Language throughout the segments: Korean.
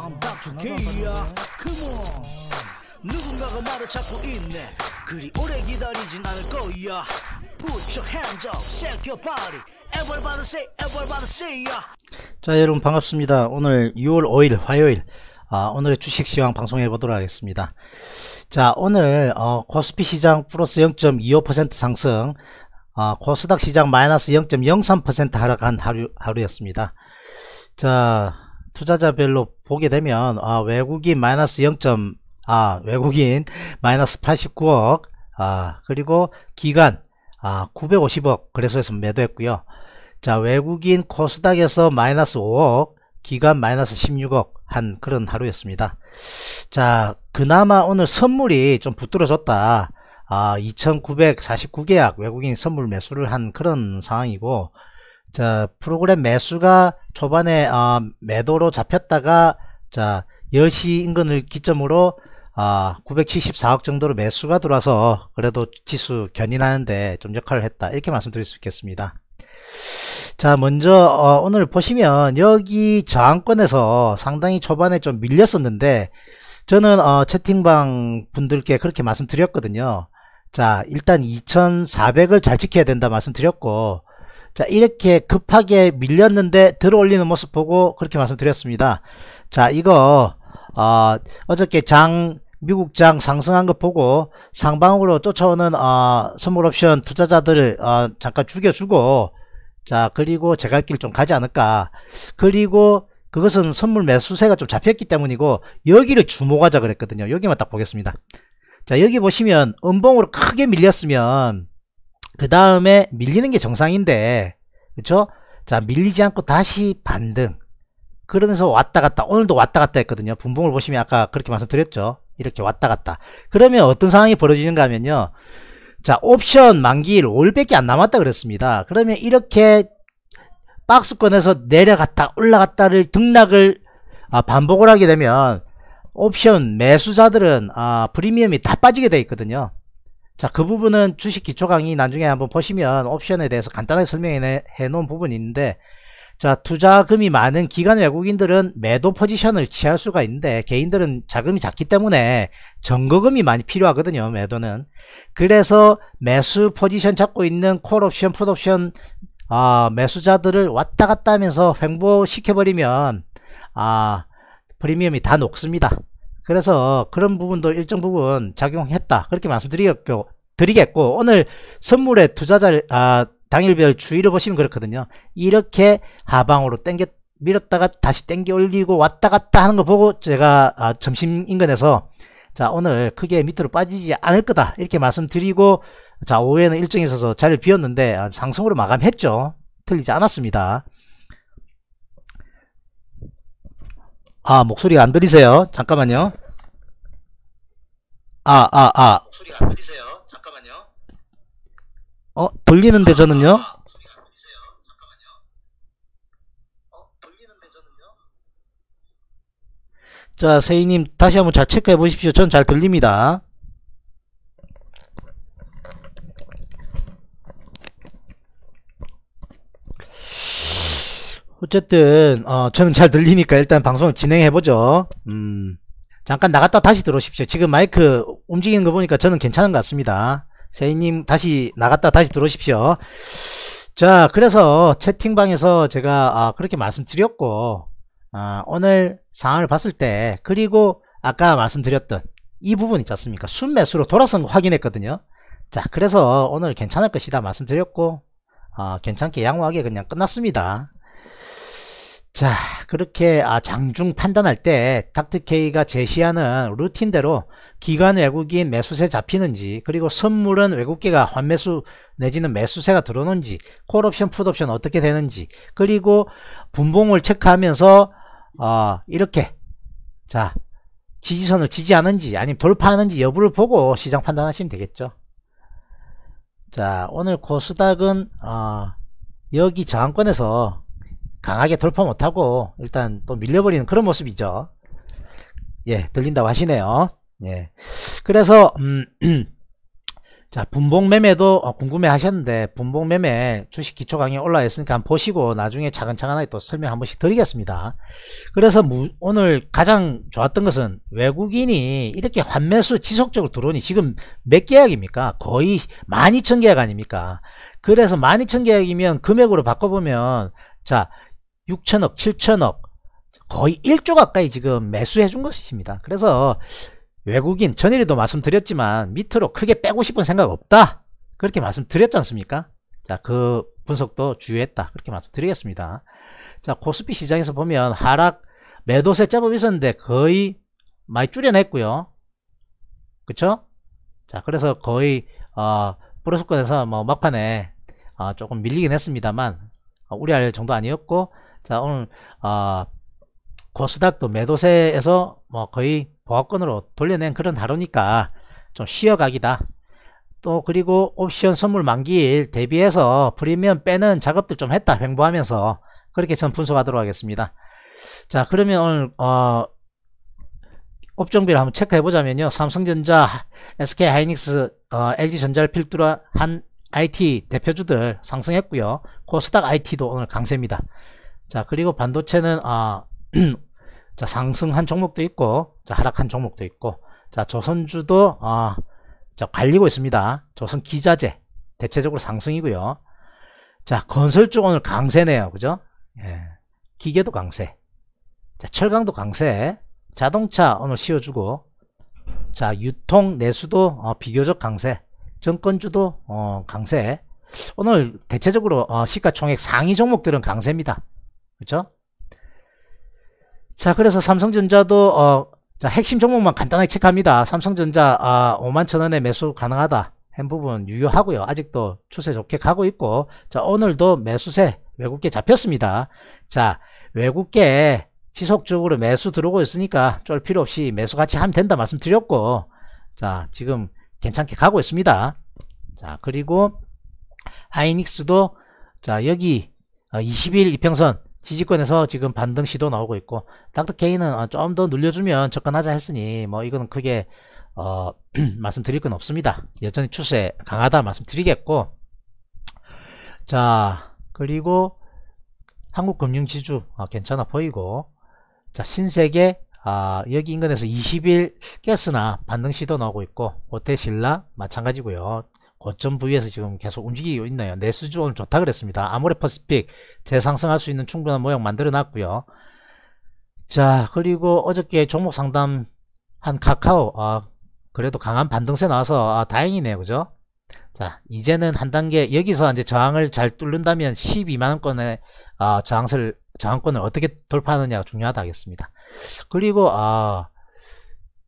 I'm b a k Come on 누군가가 나를 찾고 있네 그리 오래 기다리진 않을 거야 Put your hands up, shake your body Everybody say, everybody say yeah. 자 여러분 반갑습니다 오늘 6월 5일 화요일 아, 오늘의 주식시황 방송해 보도록 하겠습니다 자 오늘 어, 코스피 시장 플러스 0.25% 상승 아, 코스닥 시장 마이너스 0.03% 하락한 하루, 하루였습니다 자 투자자별로 보게 되면 아, 외국인 마이너스 0. 아, 외국인 마이너스 89억 아, 그리고 기간 아, 950억 그래서 해서 매도했고요. 자, 외국인 코스닥에서 마이너스 5억, 기간 마이너스 16억 한 그런 하루였습니다. 자, 그나마 오늘 선물이 좀 붙들어졌다. 아, 2,949계약 외국인 선물 매수를 한 그런 상황이고 자 프로그램 매수가 초반에 어, 매도로 잡혔다가 자 10시 인근을 기점으로 아, 974억 정도로 매수가 들어와서 그래도 지수 견인하는데 좀 역할을 했다 이렇게 말씀드릴 수 있겠습니다 자 먼저 어, 오늘 보시면 여기 저항권에서 상당히 초반에 좀 밀렸었는데 저는 어, 채팅방 분들께 그렇게 말씀드렸거든요 자 일단 2400을 잘 지켜야 된다 말씀드렸고 자, 이렇게 급하게 밀렸는데 들어올리는 모습 보고 그렇게 말씀드렸습니다. 자, 이거 어, 어저께 장 미국장 상승한 거 보고 상방으로 쫓아오는 어, 선물옵션 투자자들을 어, 잠깐 죽여주고 자 그리고 제갈길좀 가지 않을까 그리고 그것은 선물 매수세가 좀 잡혔기 때문이고 여기를 주목하자 그랬거든요 여기만 딱 보겠습니다 자 여기 보시면 음봉으로 크게 밀렸으면 그 다음에 밀리는 게 정상인데 그렇자 밀리지 않고 다시 반등 그러면서 왔다 갔다 오늘도 왔다 갔다 했거든요 분봉을 보시면 아까 그렇게 말씀드렸죠 이렇게 왔다 갔다 그러면 어떤 상황이 벌어지는가 하면요 자 옵션 만기일 5일밖에 안 남았다 그랬습니다 그러면 이렇게 박스권에서 내려갔다 올라갔다를 등락을 아, 반복을 하게 되면 옵션 매수자들은 아, 프리미엄이 다 빠지게 돼 있거든요 자, 그 부분은 주식 기초 강의 나중에 한번 보시면 옵션에 대해서 간단하게 설명해 놓은 부분이 있는데 자, 투자금이 많은 기관 외국인들은 매도 포지션을 취할 수가 있는데 개인들은 자금이 작기 때문에 정거금이 많이 필요하거든요. 매도는. 그래서 매수 포지션 잡고 있는 콜옵션, 풋옵션 아, 매수자들을 왔다 갔다 하면서 횡보시켜버리면 아, 프리미엄이 다 녹습니다. 그래서 그런 부분도 일정 부분 작용했다 그렇게 말씀드리겠고 드리겠고 오늘 선물의 투자자 아, 당일별 주의를 보시면 그렇거든요 이렇게 하방으로 땡겨 밀었다가 다시 땡겨 올리고 왔다 갔다 하는 거 보고 제가 아, 점심 인근에서 자 오늘 크게 밑으로 빠지지 않을 거다 이렇게 말씀드리고 자 오후에는 일정이 있어서 자리를 비웠는데 아, 상승으로 마감했죠 틀리지 않았습니다 아 목소리 안 들리세요? 잠깐만요. 아 아 아. 아, 아. 목소리 안 들리세요? 잠깐만요. 어돌리는데 아, 어, 저는요. 자, 세희님 다시 한번 잘 체크해 보십시오. 전 잘 들립니다. 어쨌든 어, 저는 잘 들리니까 일단 방송을 진행해보죠 음, 잠깐 나갔다 다시 들어오십시오 지금 마이크 움직이는 거 보니까 저는 괜찮은 것 같습니다 세이님 다시 나갔다 다시 들어오십시오 자 그래서 채팅방에서 제가 아, 그렇게 말씀드렸고 아, 오늘 상황을 봤을 때 그리고 아까 말씀드렸던 이 부분 있지 않습니까 순매수로 돌아선 거 확인했거든요 자 그래서 오늘 괜찮을 것이다 말씀드렸고 아, 괜찮게 양호하게 그냥 끝났습니다 자 그렇게 아, 장중 판단할 때닥트케이가 제시하는 루틴대로 기관 외국인 매수세 잡히는지 그리고 선물은 외국계가 환매수 내지는 매수세가 들어오는지 콜옵션 풋옵션 어떻게 되는지 그리고 분봉을 체크하면서 어, 이렇게 자 지지선을 지지하는지 아니면 돌파하는지 여부를 보고 시장 판단하시면 되겠죠 자 오늘 코스닥은 그 어, 아, 여기 저항권에서 강하게 돌파 못하고 일단 또 밀려버리는 그런 모습이죠 예 들린다고 하시네요 예 그래서 음, 자 분봉매매도 어, 궁금해 하셨는데 분봉매매 주식 기초 강의 올라 와 있으니까 한번 보시고 나중에 차근차근하게 또 설명 한 번씩 드리겠습니다 그래서 무, 오늘 가장 좋았던 것은 외국인이 이렇게 환매수 지속적으로 들어오니 지금 몇 계약입니까 거의 12,000계약 아닙니까 그래서 12,000계약이면 금액으로 바꿔보면 자 6천억, 7천억 거의 1조 가까이 지금 매수해 준 것입니다. 그래서 외국인 전일에도 말씀드렸지만 밑으로 크게 빼고 싶은 생각 없다. 그렇게 말씀드렸지 않습니까? 자, 그 분석도 주의했다. 그렇게 말씀드리겠습니다. 자, 코스피 시장에서 보면 하락 매도세 제법 있었는데 거의 많이 줄여냈고요. 그쵸? 자, 그래서 거의 어, 플러스권에서 뭐 막판에 어, 조금 밀리긴 했습니다만 어, 우려할 정도 아니었고 자 오늘 어, 코스닥도 매도세에서 뭐 거의 보합권으로 돌려낸 그런 하루니까 좀 쉬어가기다 또 그리고 옵션 선물 만기일 대비해서 프리미엄 빼는 작업들 좀 했다 횡보하면서 그렇게 전 분석하도록 하겠습니다 자 그러면 오늘 어, 업종비를 한번 체크해 보자면요 삼성전자 SK하이닉스 어, LG전자를 필두로 한 IT 대표주들 상승했고요 코스닥 IT도 오늘 강세입니다 자, 그리고 반도체는, 아, 자, 상승한 종목도 있고, 자, 하락한 종목도 있고, 자, 조선주도, 아, 자, 갈리고 있습니다. 조선 기자재, 대체적으로 상승이고요. 자, 건설 주 오늘 강세네요. 그죠? 예. 기계도 강세. 자, 철강도 강세. 자동차 오늘 씌워주고, 자, 유통, 내수도, 어, 비교적 강세. 정권주도, 어, 강세. 오늘 대체적으로, 어, 시가총액 상위 종목들은 강세입니다. 그렇죠? 자 그래서 삼성전자도 어, 자, 핵심 종목만 간단하게 체크합니다. 삼성전자 아, 5만 천 원에 매수 가능하다. 한 부분 유효하고요. 아직도 추세 좋게 가고 있고 자 오늘도 매수세 외국계 잡혔습니다. 자 외국계 지속적으로 매수 들어오고 있으니까 쫄 필요 없이 매수 같이 하면 된다 말씀드렸고 자 지금 괜찮게 가고 있습니다. 자 그리고 하이닉스도 자 여기 20일 어, 이평선 지지권에서 지금 반등 시도 나오고 있고 닥터 케인은좀더 아, 눌려주면 접근하자 했으니 뭐 이거는 크게 어, 말씀드릴 건 없습니다 여전히 추세 강하다 말씀드리겠고 자 그리고 한국금융지주 아, 괜찮아 보이고 자 신세계 아, 여기 인근에서 20일 깨스나 반등 시도 나오고 있고 호텔신라 마찬가지고요 고점 부위에서 지금 계속 움직이고 있네요. 내수주 오늘 좋다 그랬습니다. 아모레퍼스픽 재상승할 수 있는 충분한 모형 만들어놨고요. 자 그리고 어저께 종목 상담 한 카카오 아 그래도 강한 반등세 나와서 아 다행이네요 그죠 자 이제는 한 단계 여기서 이제 저항을 잘 뚫는다면 12만원권의 아, 저항세를 저항권을 어떻게 돌파하느냐가 중요하다 하겠습니다 그리고 아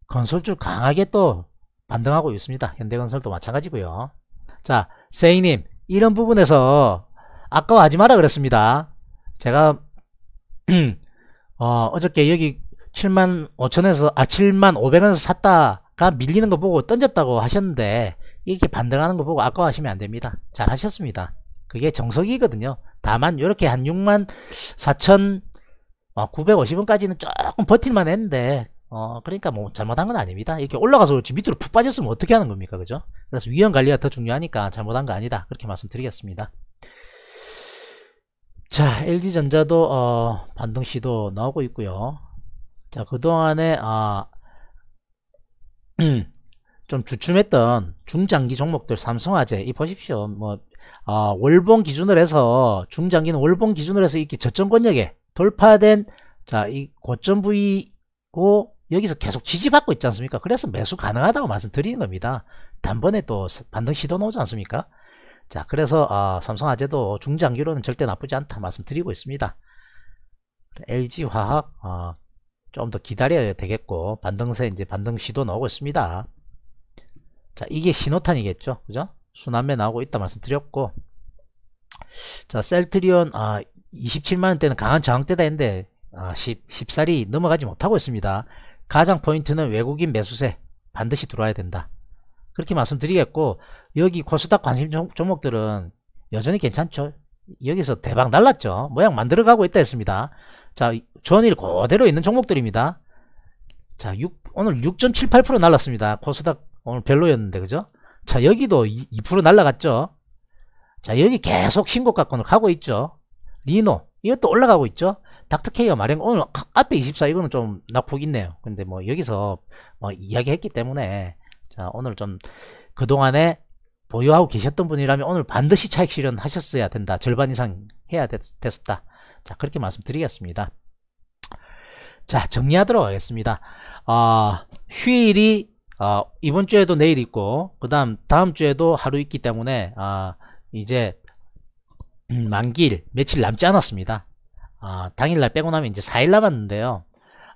건설주 강하게 또 반등하고 있습니다 현대건설도 마찬가지고요 자, 세이님, 이런 부분에서 아까워하지 마라 그랬습니다. 제가, 어, 어저께 여기 7만 5천에서, 아, 7만 5백원에서 샀다가 밀리는 거 보고 던졌다고 하셨는데, 이렇게 반등하는 거 보고 아까워하시면 안 됩니다. 잘 하셨습니다. 그게 정석이거든요. 다만, 이렇게 한 6만 4천, 어, 950원까지는 조금 버틸만 했는데, 어 그러니까 뭐 잘못한 건 아닙니다 이렇게 올라가서 그렇지 밑으로 푹 빠졌으면 어떻게 하는 겁니까 그죠 그래서 위험관리가 더 중요하니까 잘못한 거 아니다 그렇게 말씀드리겠습니다 자 LG전자도 어, 반등시도 나오고 있고요 자 그동안에 아, 좀 주춤했던 중장기 종목들 삼성화재 이 보십시오 뭐 아, 월봉 기준으로 해서 중장기는 월봉 기준으로 해서 이렇게 저점 권역에 돌파된 자 이 고점 부위 고 여기서 계속 지지받고 있지 않습니까? 그래서 매수 가능하다고 말씀드리는 겁니다. 단번에 또 반등 시도 나오지 않습니까? 자 그래서 어, 아, 삼성아재도 중장기로는 절대 나쁘지 않다 말씀드리고 있습니다. LG화학 어, 좀 더 기다려야 되겠고 반등세 이제 반등 시도 나오고 있습니다. 자 이게 신호탄이겠죠, 그죠? 순환매 나오고 있다 말씀드렸고 자 셀트리온 아, 27만원대는 강한 저항대다 했는데 아, 10, 14리 넘어가지 못하고 있습니다. 가장 포인트는 외국인 매수세 반드시 들어와야 된다. 그렇게 말씀드리겠고 여기 코스닥 관심 종목들은 여전히 괜찮죠. 여기서 대박 날랐죠. 모양 만들어가고 있다 했습니다. 자 전일 그대로 있는 종목들입니다. 자 6, 오늘 6.78% 날랐습니다. 코스닥 오늘 별로였는데 그죠? 자 여기도 2% 날라갔죠. 자 여기 계속 신고가권을 가고 있죠. 리노 이것도 올라가고 있죠. 닥터케이어 마련 오늘 앞에 24 이거는 좀 낙폭 있네요 근데 뭐 여기서 뭐 이야기했기 때문에 자 오늘 좀 그동안에 보유하고 계셨던 분이라면 오늘 반드시 차익 실현하셨어야 된다 절반 이상 해야 됐, 됐었다 자 그렇게 말씀드리겠습니다 자 정리하도록 하겠습니다 어, 휴일이 어, 이번 주에도 내일 있고 그 다음 다음 주에도 하루 있기 때문에 어, 이제 음, 만기일 며칠 남지 않았습니다 아, 당일날 빼고 나면 이제 4일 남았는데요.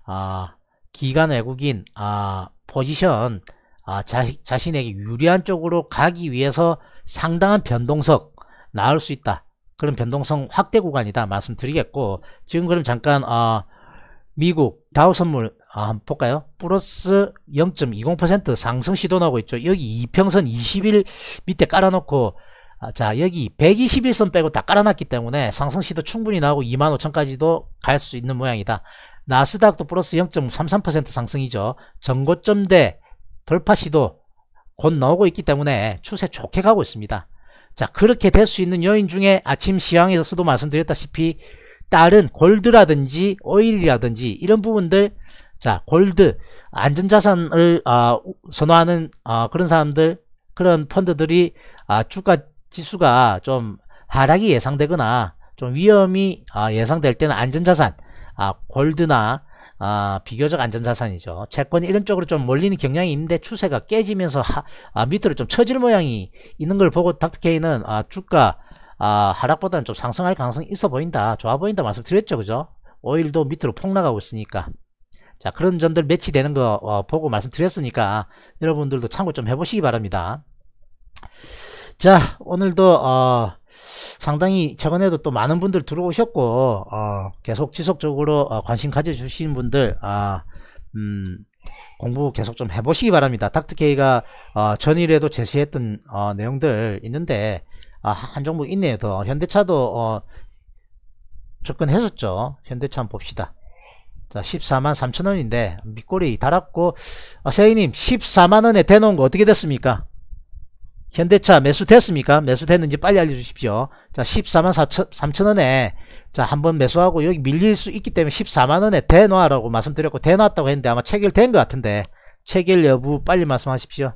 아, 기간 외국인 아, 포지션 아, 자, 자신에게 유리한 쪽으로 가기 위해서 상당한 변동석 나올 수 있다. 그런 변동성 확대 구간이다 말씀드리겠고 지금 그럼 잠깐 아, 미국 다우 선물 아, 한번 볼까요? 플러스 0.20% 상승 시도 나오고 있죠. 여기 이평선 20일 밑에 깔아놓고 아, 자 여기 121선 빼고 다 깔아놨기 때문에 상승시도 충분히 나오고 25,000까지도 갈 수 있는 모양이다. 나스닥도 플러스 0.33% 상승이죠. 전고점대 돌파시도 곧 나오고 있기 때문에 추세 좋게 가고 있습니다. 자 그렇게 될 수 있는 요인 중에 아침 시황에서도 말씀드렸다시피 다른 골드라든지 오일이라든지 이런 부분들 자 골드 안전자산을 어, 선호하는 어, 그런 사람들 그런 펀드들이 아, 주가 지수가 좀 하락이 예상되거나 좀 위험이 아, 예상될 때는 안전자산, 아, 골드나 아, 비교적 안전자산이죠. 채권 이런 쪽으로 좀 몰리는 경향이 있는데 추세가 깨지면서 하, 밑으로 좀 처질 모양이 있는 걸 보고 닥터케이는 주가 하락보다는 좀 상승할 가능성이 있어 보인다. 좋아 보인다 말씀드렸죠. 그죠? 오일도 밑으로 폭락하고 있으니까. 자 그런 점들 매치되는 거 어, 보고 말씀드렸으니까 여러분들도 참고 좀 해보시기 바랍니다. 자 오늘도 어, 상당히 최근에도 또 많은 분들 들어오셨고 어, 계속 지속적으로 어, 관심 가져주신 분들 아, 음, 공부 계속 좀 해보시기 바랍니다 닥트케이가 어, 전일에도 제시했던 어, 내용들 있는데 아, 한 종목 있네요 더 현대차도 어, 접근했었죠 현대차 한번 봅시다 자 14만 3천원인데 밑골이 달았고 아, 세희님 14만원에 대놓은 거 어떻게 됐습니까 현대차 매수됐습니까? 매수됐는지 빨리 알려주십시오. 자 14만 4천, 3천원에 자 한 번 매수하고 여기 밀릴 수 있기 때문에 14만원에 대놔라고 말씀드렸고 대놨다고 했는데 아마 체결된 것 같은데 체결 여부 빨리 말씀하십시오.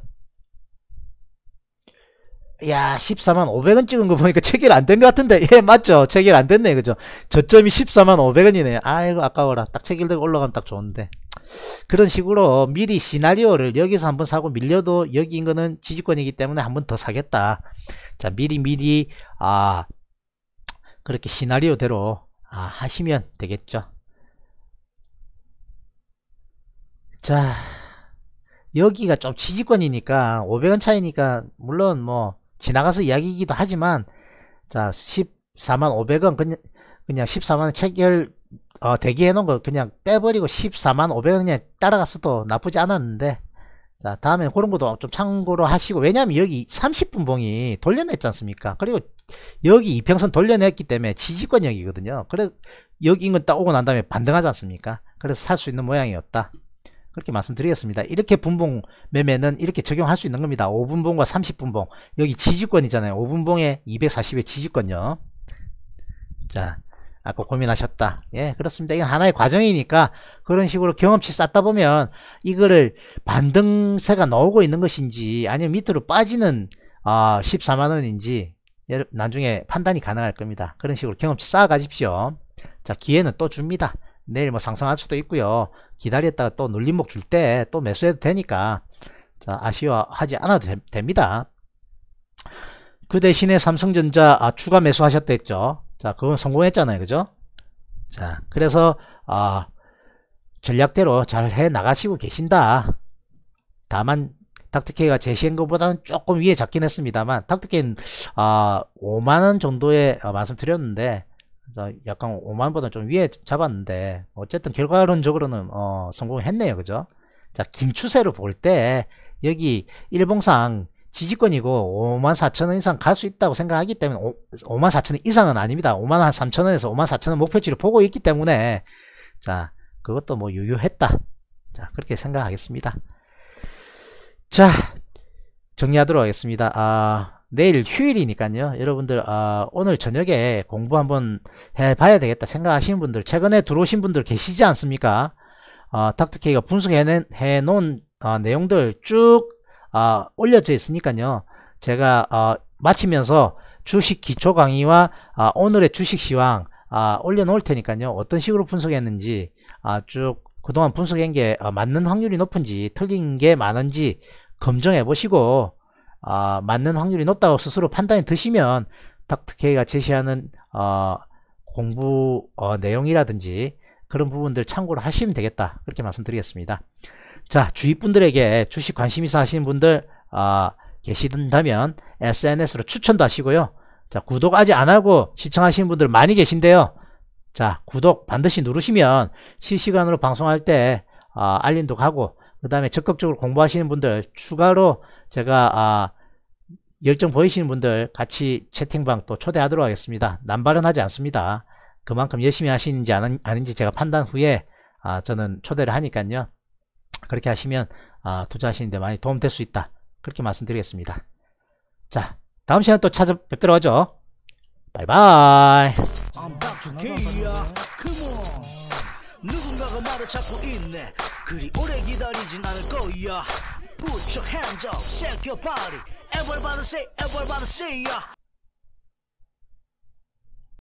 야 14만 500원 찍은 거 보니까 체결 안 된 것 같은데 예 맞죠 체결 안 됐네 그죠 저점이 14만 500원이네요 아이고 아까워라 딱 체결되고 올라가면 딱 좋은데 그런 식으로 미리 시나리오를 여기서 한번 사고 밀려도 여기인 거는 지지권이기 때문에 한번 더 사겠다. 자, 미리 미리 아 그렇게 시나리오대로 아, 하시면 되겠죠. 자, 여기가 좀 지지권이니까 500원 차이니까 물론 뭐 지나가서 이야기이기도 하지만 자, 14만 500원 그냥 그냥 14만 원 체결 어, 대기해놓은 거 그냥 빼버리고 14만 500원 그냥 따라갔어도 나쁘지 않았는데 자 다음에 그런 것도 좀 참고로 하시고 왜냐면 하 여기 30분 봉이 돌려냈지 않습니까 그리고 여기 이평선 돌려냈기 때문에 지지권 역이거든요 그래 여기 인근 딱 오고 난 다음에 반등하지 않습니까 그래서 살 수 있는 모양이었다 그렇게 말씀드리겠습니다 이렇게 분봉 매매는 이렇게 적용할 수 있는 겁니다 5분봉과 30분봉 여기 지지권이잖아요 5분봉에 240의 지지권요 자 아까 고민하셨다. 예, 그렇습니다. 이건 하나의 과정이니까 그런 식으로 경험치 쌓다 보면 이거를 반등세가 나오고 있는 것인지 아니면 밑으로 빠지는 아, 14만원인지 나중에 판단이 가능할 겁니다. 그런 식으로 경험치 쌓아 가십시오. 자, 기회는 또 줍니다. 내일 뭐 상승할 수도 있고요. 기다렸다가 또 눌림목 줄 때 또 매수해도 되니까 자, 아쉬워하지 않아도 되, 됩니다. 그 대신에 삼성전자 아, 추가 매수하셨다 했죠. 자, 그건 성공했잖아요. 그죠? 자, 그래서, 아, 전략대로 잘 해 나가시고 계신다. 다만, 닥터케이가 제시한 것보다는 조금 위에 잡긴 했습니다만, 닥터케이는, 아, 5만원 정도에 아, 어, 말씀드렸는데, 약간 5만보다 원좀 위에 잡았는데, 어쨌든 결과론적으로는, 어, 성공했네요. 그죠? 자, 긴 추세로 볼 때, 여기 일봉상 지지권이고 5만 4천원 이상 갈 수 있다고 생각하기 때문에 5, 만 4천원 이상은 아닙니다. 5만 3천원에서 5만 4천원 목표치를 보고 있기 때문에 자 그것도 뭐 유효했다. 자 그렇게 생각하겠습니다. 자 정리하도록 하겠습니다. 아 내일 휴일이니까요. 여러분들 아, 오늘 저녁에 공부 한번 해봐야 되겠다 생각하시는 분들 최근에 들어오신 분들 계시지 않습니까? 아, 닥터케이가 분석해놓은 아, 내용들 쭉 어, 올려져 있으니까요. 제가 어, 마치면서 주식 기초 강의와 어, 아, 오늘의 주식 시황 어, 올려놓을 테니까요. 어떤 식으로 분석했는지 어, 쭉 그동안 분석한 게 어, 맞는 확률이 높은지 틀린 게 많은지 검증해 보시고 어, 맞는 확률이 높다고 스스로 판단이 드시면 닥터케이가 제시하는 어, 공부 어, 내용이라든지 그런 부분들 참고를 하시면 되겠다 그렇게 말씀드리겠습니다. 자 주위 분들에게 주식 관심 있어 하시는 분들 아, 계시다면 SNS로 추천도 하시고요 자 구독 아직 안하고 시청하시는 분들 많이 계신데요 자 구독 반드시 누르시면 실시간으로 방송할 때 아, 알림도 가고 그 다음에 적극적으로 공부하시는 분들 추가로 제가 아, 열정 보이시는 분들 같이 채팅방 또 초대하도록 하겠습니다 남발은 하지 않습니다 그만큼 열심히 하시는지 아닌지 제가 판단 후에 아, 저는 초대를 하니깐요 그렇게 하시면 아, 투자하시는데 많이 도움될 수 있다 그렇게 말씀드리겠습니다 자 다음 시간 또 찾아뵙도록 하죠 바이바이 누군가가 말을 찾고 있네 그리 오래 기다리진 않을 거야 Put your hands up, shake your body Everybody say, everybody say y a